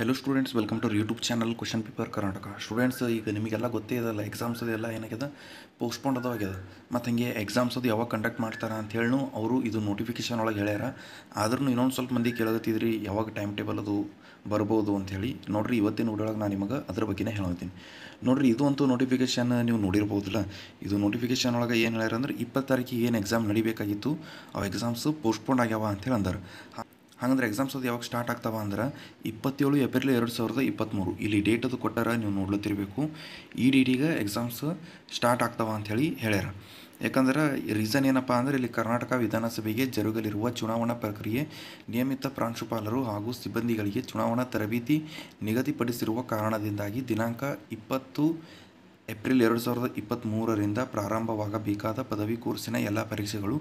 hello students welcome to YouTube channel question paper Karnataka students ಈಗ ನಿಮಗೆಲ್ಲ ಗೊತ್ತೇ ಇದಲ್ಲ ಎಕ್ಸಾಮ್ಸ್ ಅದೆಲ್ಲ ಏನಾಗಿದೆ ಪೋಸ್ಟ್ಪೋಂಡ್ ಅದು ಮತ್ತು ಹಂಗೆ ಎಕ್ಸಾಮ್ಸ್ ಅದು ಯಾವಾಗ ಕಂಡಕ್ಟ್ ಮಾಡ್ತಾರೆ ಅಂತ ಹೇಳು ಅವರು ಇದು ನೋಟಿಫಿಕೇಶನ್ ಒಳಗೆ ಹೇಳ್ಯಾರ ಆದ್ರೂ ಇನ್ನೊಂದು ಸ್ವಲ್ಪ ಮಂದಿ ಕೇಳಗತ್ತಿದ್ರಿ ಯಾವಾಗ ಟೈಮ್ ಟೇಬಲ್ ಅದು ಬರ್ಬೋದು ಅಂಥೇಳಿ ನೋಡಿರಿ ಇವತ್ತಿನ ಒಳಗೆ ನಾನು ನಿಮಗೆ ಅದ್ರ ಬಗ್ಗೆನೇ ಹೇಳ್ತೀನಿ ನೋಡಿರಿ ಇದು ಅಂತೂ ನೋಟಿಫಿಕೇಶನ್ ನೀವು ನೋಡಿರ್ಬೋದಿಲ್ಲ ಇದು ನೋಟಿಫಿಕೇಶನ್ ಒಳಗೆ ಏನು ಹೇಳ್ಯಾರ ಅಂದ್ರೆ ಇಪ್ಪತ್ತು ತಾರೀಕಿಗೆ ಏನು ಎಕ್ಸಾಮ್ ನಡಿಬೇಕಾಗಿತ್ತು ಆ ಎಕ್ಸಾಮ್ಸ್ ಪೋಸ್ಟ್ಪೋಂಡ್ ಆಗ್ಯಾವ ಅಂತೇಳಿ ಅಂದರು ಹಾಗಂದ್ರೆ ಎಕ್ಸಾಮ್ಸ್ ಅದು ಯಾವಾಗ ಸ್ಟಾರ್ಟ್ ಆಗ್ತಾವ ಅಂದ್ರೆ ಇಪ್ಪತ್ತೇಳು ಏಪ್ರಿಲ್ ಎರಡು ಸಾವಿರದ ಇಪ್ಪತ್ತ್ಮೂರು ಇಲ್ಲಿ ಡೇಟ್ ಅದು ಕೊಟ್ಟಾರ ನೀವು ನೋಡ್ಲತ್ತಿರಬೇಕು ಈ ಡೇಟಿಗೆ ಎಕ್ಸಾಮ್ಸ್ ಸ್ಟಾರ್ಟ್ ಆಗ್ತಾವ ಅಂಥೇಳಿ ಹೇಳ್ಯಾರ ಯಾಕಂದ್ರೆ ರೀಸನ್ ಏನಪ್ಪ ಅಂದರೆ ಇಲ್ಲಿ ಕರ್ನಾಟಕ ವಿಧಾನಸಭೆಗೆ ಜರುಗಲಿರುವ ಚುನಾವಣಾ ಪ್ರಕ್ರಿಯೆ ನಿಯಮಿತ ಪ್ರಾಂಶುಪಾಲರು ಹಾಗೂ ಸಿಬ್ಬಂದಿಗಳಿಗೆ ಚುನಾವಣಾ ತರಬೇತಿ ನಿಗದಿಪಡಿಸಿರುವ ಕಾರಣದಿಂದಾಗಿ ದಿನಾಂಕ ಇಪ್ಪತ್ತು ಏಪ್ರಿಲ್ ಎರಡು ಸಾವಿರದ ಇಪ್ಪತ್ತ್ಮೂರರಿಂದ ಪ್ರಾರಂಭವಾಗಬೇಕಾದ ಪದವಿ ಕೋರ್ಸಿನ ಎಲ್ಲ ಪರೀಕ್ಷೆಗಳು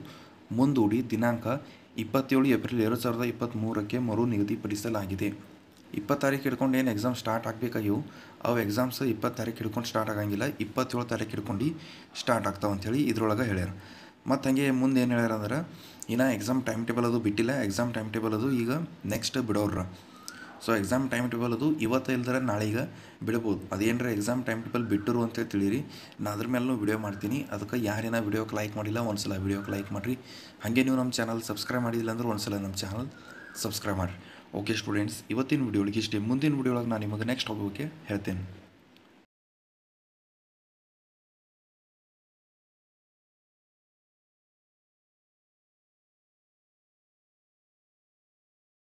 ಮುಂದೂಡಿ ದಿನಾಂಕ ಇಪ್ಪತ್ತೇಳು ಏಪ್ರಿಲ್ ಎರಡು ಸಾವಿರದ ಇಪ್ಪತ್ತ್ಮೂರಕ್ಕೆ ಮರು ನಿಗದಿಪಡಿಸಲಾಗಿದೆ ಇಪ್ಪತ್ತು ತಾರೀಕು ಹಿಡ್ಕೊಂಡು ಏನು ಎಕ್ಸಾಮ್ ಸ್ಟಾರ್ಟ್ ಆಗಬೇಕಾಗಿವು ಅವು ಎಕ್ಸಾಮ್ಸ್ ಇಪ್ಪತ್ತು ತಾರೀಕು ಹಿಡ್ಕೊಂಡು ಸ್ಟಾರ್ಟ್ ಆಗಂಗಿಲ್ಲ ಇಪ್ಪತ್ತೇಳು ತಾರೀಕು ಹಿಡ್ಕೊಂಡು ಸ್ಟಾರ್ಟ್ ಆಗ್ತಾವೆ ಅಂಥೇಳಿ ಇದ್ರೊಳಗೆ ಹೇಳ್ಯಾರ ಮತ್ತು ಹಾಗೆ ಮುಂದೆ ಏನು ಹೇಳ್ಯಾರಂದ್ರೆ ಇನ್ನು ಎಕ್ಸಾಮ್ ಟೈಮ್ ಟೇಬಲ್ ಅದು ಬಿಟ್ಟಿಲ್ಲ ಎಕ್ಸಾಮ್ ಟೈಮ್ ಟೇಬಲ್ ಅದು ಈಗ ನೆಕ್ಸ್ಟ್ ಬಿಡೋರ ಸೊ ಎಕ್ಸಾಮ್ ಟೈಮ್ ಟೇಬಲ್ ಅದು ಇವತ್ತು ಇಲ್ದರೆ ನಾಳೆಗ ಬಿಡ್ಬೋದು ಅದೇನರ ಎಕ್ಸಾಮ್ ಟೈಮ್ ಟೇಬಲ್ ಬಿಟ್ಟರು ಅಂತೇಳಿ ತಿಳಿರಿ ನಾನು ಅದ್ರ ಮೇಲೂ ವೀಡಿಯೋ ಮಾಡ್ತೀನಿ ಅದಕ್ಕೆ ಯಾರೇನ ವೀಡಿಯೋಕ್ಕೆ ಲೈಕ್ ಮಾಡಿಲ್ಲ ಒಂದು ಸಲ ವೀಡಿಯೋಕ್ಕೆ ಲೈಕ್ ಮಾಡಿರಿ ಹಾಗೆ ನೀವು ನಮ್ಮ ಚಾನಲ್ ಸಬ್ಸ್ಕ್ರೈಬ್ ಮಾಡಿಲ್ಲ ಅಂದ್ರೆ ಒಂದು ಸಲ ನಮ್ಮ ಚಾನಲ್ ಸಬ್ಸ್ಕ್ರೈಬ್ ಮಾಡಿರಿ ಓಕೆ ಸ್ಟೂಡೆಂಟ್ಸ್ ಇವತ್ತಿನ ವೀಡಿಯೋಗಳಿಗೆ ಇಷ್ಟೇ ಮುಂದಿನ ಒಳಗೆ ನಾನು ನಿಮಗೆ ನೆಕ್ಸ್ಟ್ ಹೋಗೋಕ್ಕೆ ಹೇಳ್ತೇನೆ